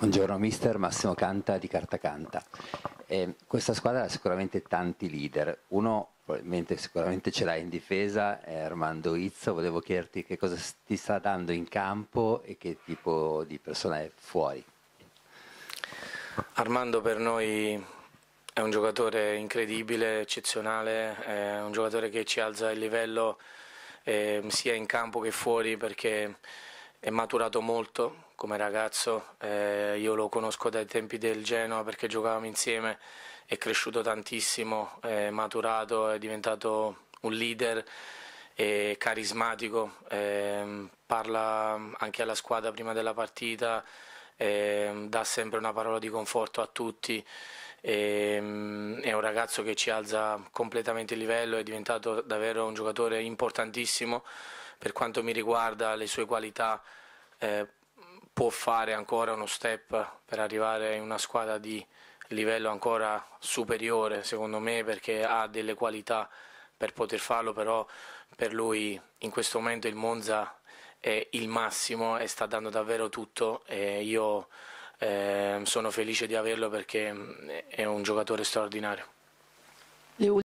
Buongiorno mister, Massimo Canta di Carta Canta. Eh, questa squadra ha sicuramente tanti leader, uno probabilmente sicuramente ce l'hai in difesa, è Armando Izzo, volevo chiederti che cosa ti sta dando in campo e che tipo di persona è fuori. Armando per noi è un giocatore incredibile, eccezionale, è un giocatore che ci alza il livello eh, sia in campo che fuori perché è maturato molto come ragazzo, eh, io lo conosco dai tempi del Genoa perché giocavamo insieme, è cresciuto tantissimo, è maturato, è diventato un leader è carismatico, eh, parla anche alla squadra prima della partita, eh, dà sempre una parola di conforto a tutti, eh, è un ragazzo che ci alza completamente il livello, è diventato davvero un giocatore importantissimo per quanto mi riguarda le sue qualità eh, può fare ancora uno step per arrivare in una squadra di livello ancora superiore secondo me perché ha delle qualità per poter farlo però per lui in questo momento il Monza è il massimo e sta dando davvero tutto e io eh, sono felice di averlo perché è un giocatore straordinario.